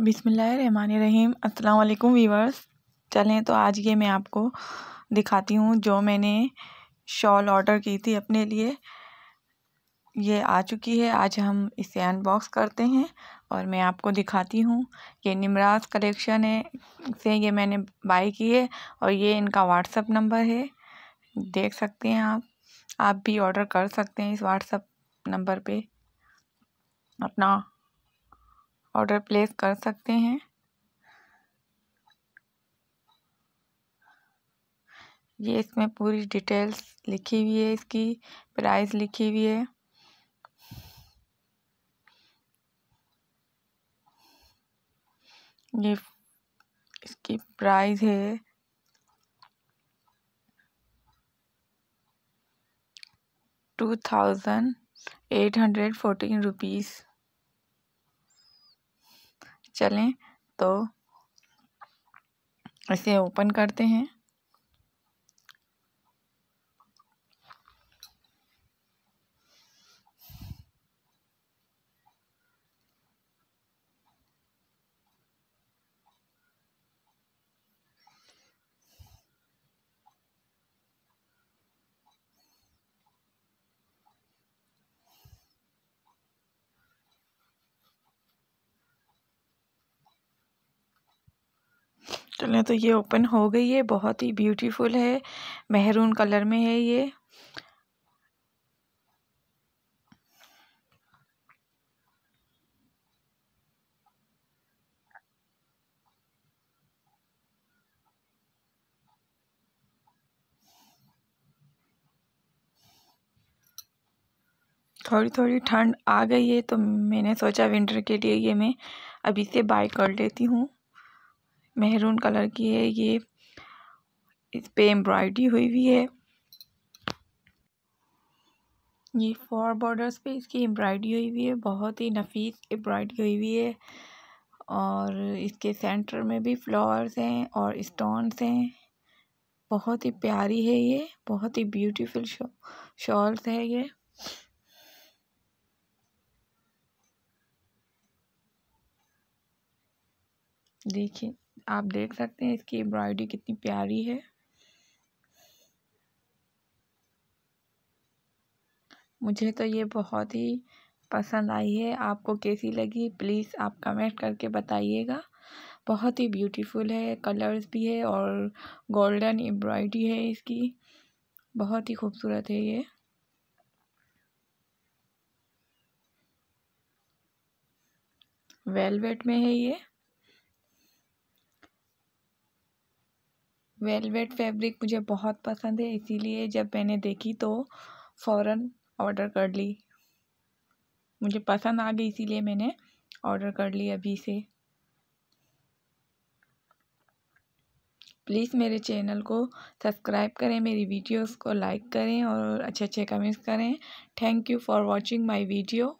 बिसमीम अल्लाम वीवर्स चलें तो आज ये मैं आपको दिखाती हूँ जो मैंने शॉल ऑर्डर की थी अपने लिए ये आ चुकी है आज हम इसे अनबॉक्स करते हैं और मैं आपको दिखाती हूँ ये निमराज कलेक्शन है से ये मैंने बाई की है और ये इनका व्हाट्सअप नंबर है देख सकते हैं आप आप भी ऑर्डर कर सकते हैं इस व्हाट्सअप नंबर पे अपना ऑर्डर प्लेस कर सकते हैं ये इसमें पूरी डिटेल्स लिखी हुई है इसकी प्राइस लिखी हुई है ये इसकी प्राइस है two thousand eight hundred fourteen rupees चलें तो इसे ओपन करते हैं चलें तो ये ओपन हो गई है बहुत ही ब्यूटीफुल है मेहरून कलर में है ये थोड़ी थोड़ी ठंड आ गई है तो मैंने सोचा विंटर के लिए ये मैं अभी से बाय कर लेती हूँ मेहरून कलर की है ये इस पे एम्ब्रॉयडरी हुई हुई है ये फोर बॉर्डर्स पे इसकी एम्ब्रॉयडरी हुई हुई है बहुत ही नफीस एम्ब्रॉयडरी हुई हुई है और इसके सेंटर में भी फ्लावर्स हैं और स्टोन्स हैं बहुत ही प्यारी है ये बहुत ही ब्यूटीफुल शॉल्स है ये देखिए आप देख सकते हैं इसकी एम्ब्रॉयडरी कितनी प्यारी है मुझे तो ये बहुत ही पसंद आई है आपको कैसी लगी प्लीज़ आप कमेंट करके बताइएगा बहुत ही ब्यूटीफुल है कलर्स भी है और गोल्डन एम्ब्रॉयडरी है इसकी बहुत ही खूबसूरत है ये वेलवेट में है ये वेलवेट फैब्रिक मुझे बहुत पसंद है इसीलिए जब मैंने देखी तो फ़ौरन ऑर्डर कर ली मुझे पसंद आ गई इसीलिए मैंने ऑर्डर कर ली अभी से प्लीज़ मेरे चैनल को सब्सक्राइब करें मेरी वीडियोस को लाइक करें और अच्छे अच्छे कमेंट्स करें thank you for watching my video